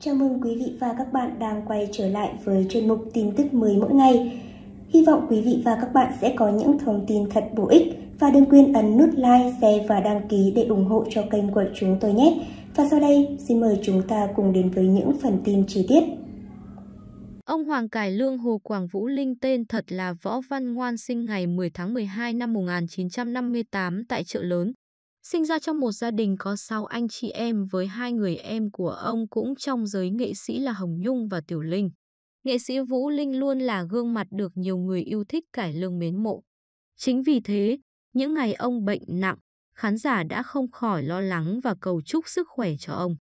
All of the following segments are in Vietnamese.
Chào mừng quý vị và các bạn đang quay trở lại với chuyên mục tin tức mới mỗi ngày. Hy vọng quý vị và các bạn sẽ có những thông tin thật bổ ích và đừng quên ấn nút like, share và đăng ký để ủng hộ cho kênh của chúng tôi nhé. Và sau đây, xin mời chúng ta cùng đến với những phần tin chi tiết. Ông Hoàng Cải Lương Hồ Quảng Vũ Linh tên thật là Võ Văn Ngoan sinh ngày 10 tháng 12 năm 1958 tại chợ lớn, Sinh ra trong một gia đình có 6 anh chị em với hai người em của ông cũng trong giới nghệ sĩ là Hồng Nhung và Tiểu Linh. Nghệ sĩ Vũ Linh luôn là gương mặt được nhiều người yêu thích cải lương mến mộ. Chính vì thế, những ngày ông bệnh nặng, khán giả đã không khỏi lo lắng và cầu chúc sức khỏe cho ông.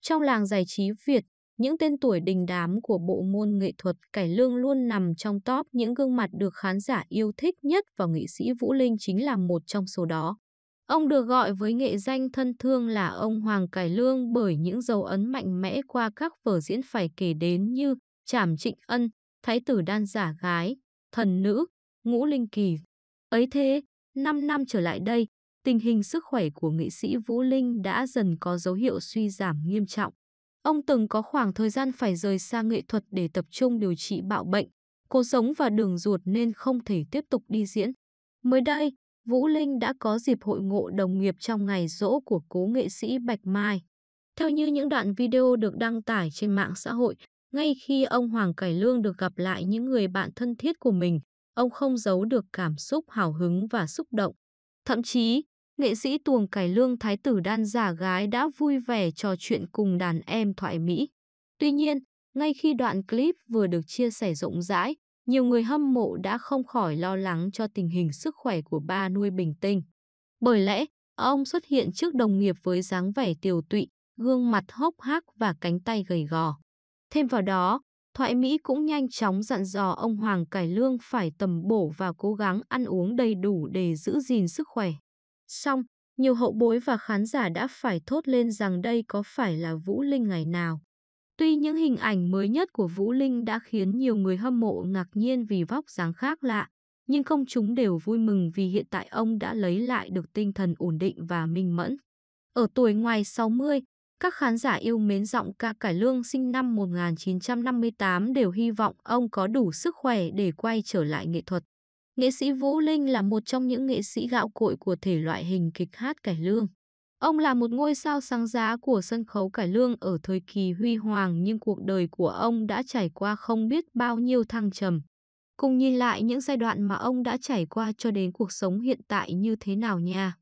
Trong làng giải trí Việt, những tên tuổi đình đám của bộ môn nghệ thuật cải lương luôn nằm trong top những gương mặt được khán giả yêu thích nhất và nghệ sĩ Vũ Linh chính là một trong số đó. Ông được gọi với nghệ danh thân thương là ông Hoàng Cải Lương bởi những dấu ấn mạnh mẽ qua các vở diễn phải kể đến như Trảm Trịnh Ân, Thái tử Đan Giả Gái, Thần Nữ, Ngũ Linh Kỳ. Ấy thế, 5 năm trở lại đây, tình hình sức khỏe của nghệ sĩ Vũ Linh đã dần có dấu hiệu suy giảm nghiêm trọng. Ông từng có khoảng thời gian phải rời xa nghệ thuật để tập trung điều trị bạo bệnh, cuộc sống và đường ruột nên không thể tiếp tục đi diễn. Mới đây, Vũ Linh đã có dịp hội ngộ đồng nghiệp trong ngày rỗ của cố nghệ sĩ Bạch Mai. Theo như những đoạn video được đăng tải trên mạng xã hội, ngay khi ông Hoàng Cải Lương được gặp lại những người bạn thân thiết của mình, ông không giấu được cảm xúc hào hứng và xúc động. Thậm chí, nghệ sĩ tuồng Cải Lương Thái tử Đan giả gái đã vui vẻ trò chuyện cùng đàn em thoại Mỹ. Tuy nhiên, ngay khi đoạn clip vừa được chia sẻ rộng rãi, nhiều người hâm mộ đã không khỏi lo lắng cho tình hình sức khỏe của ba nuôi bình tinh. Bởi lẽ, ông xuất hiện trước đồng nghiệp với dáng vẻ tiều tụy, gương mặt hốc hác và cánh tay gầy gò. Thêm vào đó, Thoại Mỹ cũng nhanh chóng dặn dò ông Hoàng Cải Lương phải tầm bổ và cố gắng ăn uống đầy đủ để giữ gìn sức khỏe. Xong, nhiều hậu bối và khán giả đã phải thốt lên rằng đây có phải là Vũ Linh ngày nào. Tuy những hình ảnh mới nhất của Vũ Linh đã khiến nhiều người hâm mộ ngạc nhiên vì vóc dáng khác lạ, nhưng công chúng đều vui mừng vì hiện tại ông đã lấy lại được tinh thần ổn định và minh mẫn. Ở tuổi ngoài 60, các khán giả yêu mến giọng ca Cải Lương sinh năm 1958 đều hy vọng ông có đủ sức khỏe để quay trở lại nghệ thuật. Nghệ sĩ Vũ Linh là một trong những nghệ sĩ gạo cội của thể loại hình kịch hát Cải Lương. Ông là một ngôi sao sáng giá của sân khấu cải lương ở thời kỳ huy hoàng nhưng cuộc đời của ông đã trải qua không biết bao nhiêu thăng trầm. Cùng nhìn lại những giai đoạn mà ông đã trải qua cho đến cuộc sống hiện tại như thế nào nha.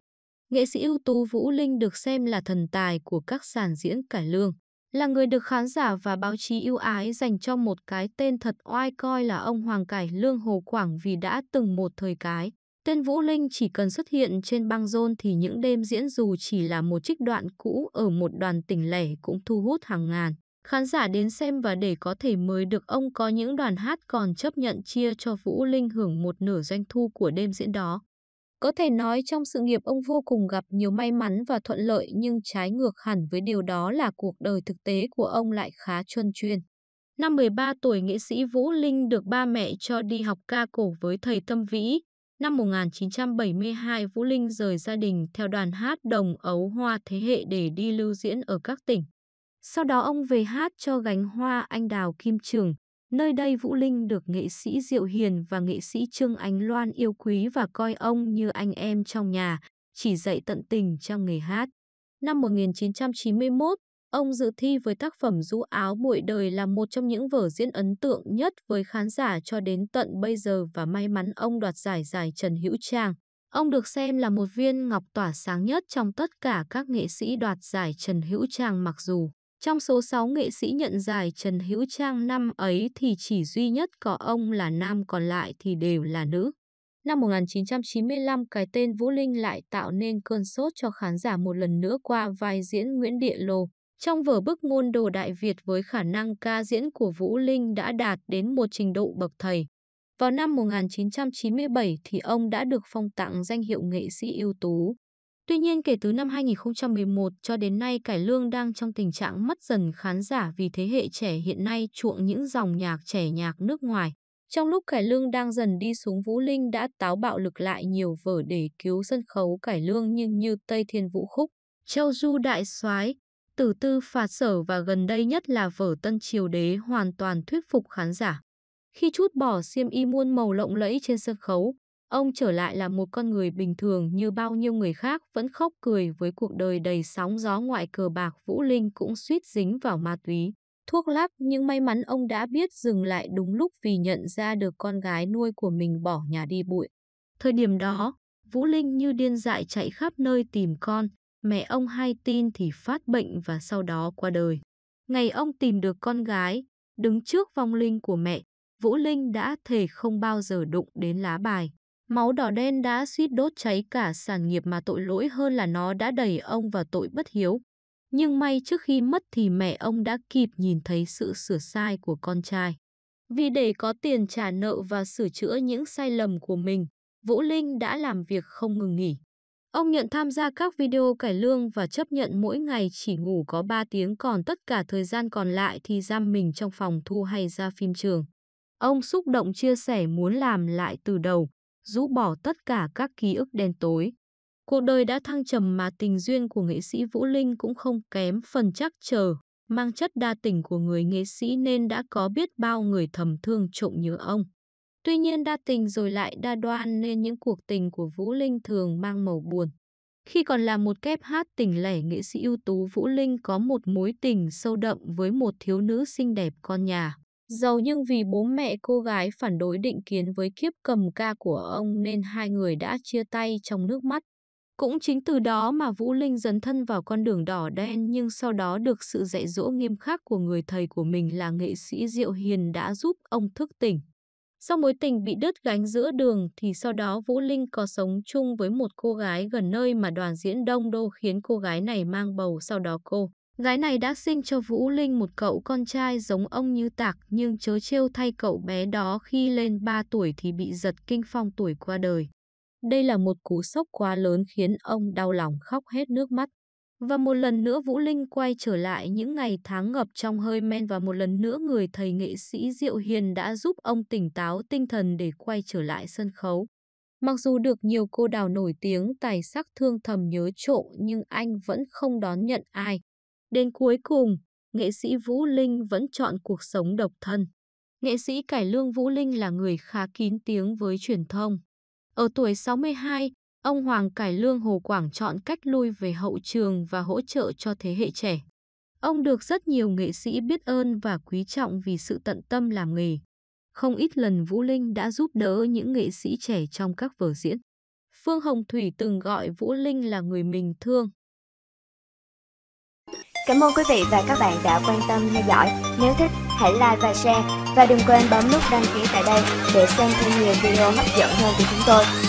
Nghệ sĩ ưu tú Vũ Linh được xem là thần tài của các sàn diễn cải lương, là người được khán giả và báo chí yêu ái dành cho một cái tên thật oai coi là ông Hoàng Cải Lương Hồ Quảng vì đã từng một thời cái Tên Vũ Linh chỉ cần xuất hiện trên băng rôn thì những đêm diễn dù chỉ là một trích đoạn cũ ở một đoàn tỉnh lẻ cũng thu hút hàng ngàn. Khán giả đến xem và để có thể mời được ông có những đoàn hát còn chấp nhận chia cho Vũ Linh hưởng một nửa doanh thu của đêm diễn đó. Có thể nói trong sự nghiệp ông vô cùng gặp nhiều may mắn và thuận lợi nhưng trái ngược hẳn với điều đó là cuộc đời thực tế của ông lại khá chuân chuyên. Năm 13 tuổi nghệ sĩ Vũ Linh được ba mẹ cho đi học ca cổ với thầy Tâm Vĩ, Năm 1972, Vũ Linh rời gia đình theo đoàn hát Đồng Ấu Hoa Thế Hệ để đi lưu diễn ở các tỉnh. Sau đó ông về hát cho gánh hoa anh đào Kim Trường. Nơi đây Vũ Linh được nghệ sĩ Diệu Hiền và nghệ sĩ Trương Ánh Loan yêu quý và coi ông như anh em trong nhà, chỉ dạy tận tình trong nghề hát. Năm 1991, Ông dự thi với tác phẩm Rũ áo bụi đời là một trong những vở diễn ấn tượng nhất với khán giả cho đến tận bây giờ và may mắn ông đoạt giải giải Trần Hữu Trang. Ông được xem là một viên ngọc tỏa sáng nhất trong tất cả các nghệ sĩ đoạt giải Trần Hữu Trang mặc dù. Trong số 6 nghệ sĩ nhận giải Trần Hữu Trang năm ấy thì chỉ duy nhất có ông là nam còn lại thì đều là nữ. Năm 1995, cái tên Vũ Linh lại tạo nên cơn sốt cho khán giả một lần nữa qua vai diễn Nguyễn Địa Lô. Trong vở bức ngôn đồ Đại Việt với khả năng ca diễn của Vũ Linh đã đạt đến một trình độ bậc thầy. Vào năm 1997 thì ông đã được phong tặng danh hiệu nghệ sĩ ưu tú. Tuy nhiên kể từ năm 2011 cho đến nay Cải Lương đang trong tình trạng mất dần khán giả vì thế hệ trẻ hiện nay chuộng những dòng nhạc trẻ nhạc nước ngoài. Trong lúc Cải Lương đang dần đi xuống Vũ Linh đã táo bạo lực lại nhiều vở để cứu sân khấu Cải Lương như Như Tây Thiên Vũ Khúc, Châu Du Đại soái tử tư phạt sở và gần đây nhất là vở Tân Triều Đế hoàn toàn thuyết phục khán giả. Khi chút bỏ xiêm y muôn màu lộng lẫy trên sân khấu, ông trở lại là một con người bình thường như bao nhiêu người khác vẫn khóc cười với cuộc đời đầy sóng gió ngoại cờ bạc Vũ Linh cũng suýt dính vào ma túy. Thuốc lắc nhưng may mắn ông đã biết dừng lại đúng lúc vì nhận ra được con gái nuôi của mình bỏ nhà đi bụi. Thời điểm đó, Vũ Linh như điên dại chạy khắp nơi tìm con, mẹ ông hay tin thì phát bệnh và sau đó qua đời. Ngày ông tìm được con gái, đứng trước vong linh của mẹ, Vũ Linh đã thề không bao giờ đụng đến lá bài. Máu đỏ đen đã suýt đốt cháy cả sản nghiệp mà tội lỗi hơn là nó đã đẩy ông vào tội bất hiếu. Nhưng may trước khi mất thì mẹ ông đã kịp nhìn thấy sự sửa sai của con trai. Vì để có tiền trả nợ và sửa chữa những sai lầm của mình, Vũ Linh đã làm việc không ngừng nghỉ. Ông nhận tham gia các video cải lương và chấp nhận mỗi ngày chỉ ngủ có 3 tiếng còn tất cả thời gian còn lại thì giam mình trong phòng thu hay ra phim trường. Ông xúc động chia sẻ muốn làm lại từ đầu, rũ bỏ tất cả các ký ức đen tối. Cuộc đời đã thăng trầm mà tình duyên của nghệ sĩ Vũ Linh cũng không kém phần chắc chờ, mang chất đa tình của người nghệ sĩ nên đã có biết bao người thầm thương trộm nhớ ông. Tuy nhiên đa tình rồi lại đa đoan nên những cuộc tình của Vũ Linh thường mang màu buồn. Khi còn là một kép hát tình lẻ nghệ sĩ ưu tú Vũ Linh có một mối tình sâu đậm với một thiếu nữ xinh đẹp con nhà. Giàu nhưng vì bố mẹ cô gái phản đối định kiến với kiếp cầm ca của ông nên hai người đã chia tay trong nước mắt. Cũng chính từ đó mà Vũ Linh dấn thân vào con đường đỏ đen nhưng sau đó được sự dạy dỗ nghiêm khắc của người thầy của mình là nghệ sĩ Diệu Hiền đã giúp ông thức tỉnh. Sau mối tình bị đứt gánh giữa đường thì sau đó Vũ Linh có sống chung với một cô gái gần nơi mà đoàn diễn Đông Đô khiến cô gái này mang bầu sau đó cô. Gái này đã sinh cho Vũ Linh một cậu con trai giống ông như tạc nhưng chớ trêu thay cậu bé đó khi lên 3 tuổi thì bị giật kinh phong tuổi qua đời. Đây là một cú sốc quá lớn khiến ông đau lòng khóc hết nước mắt. Và một lần nữa Vũ Linh quay trở lại những ngày tháng ngập trong hơi men và một lần nữa người thầy nghệ sĩ Diệu Hiền đã giúp ông tỉnh táo tinh thần để quay trở lại sân khấu. Mặc dù được nhiều cô đào nổi tiếng tài sắc thương thầm nhớ trộm nhưng anh vẫn không đón nhận ai. Đến cuối cùng, nghệ sĩ Vũ Linh vẫn chọn cuộc sống độc thân. Nghệ sĩ cải lương Vũ Linh là người khá kín tiếng với truyền thông. Ở tuổi 62, ông Hoàng Cải Lương Hồ Quảng chọn cách lui về hậu trường và hỗ trợ cho thế hệ trẻ. Ông được rất nhiều nghệ sĩ biết ơn và quý trọng vì sự tận tâm làm nghề. Không ít lần Vũ Linh đã giúp đỡ những nghệ sĩ trẻ trong các vở diễn. Phương Hồng Thủy từng gọi Vũ Linh là người mình thương. Cảm ơn quý vị và các bạn đã quan tâm theo dõi. Nếu thích, hãy like và share. Và đừng quên bấm nút đăng ký tại đây để xem thêm nhiều video hấp dẫn hơn của chúng tôi.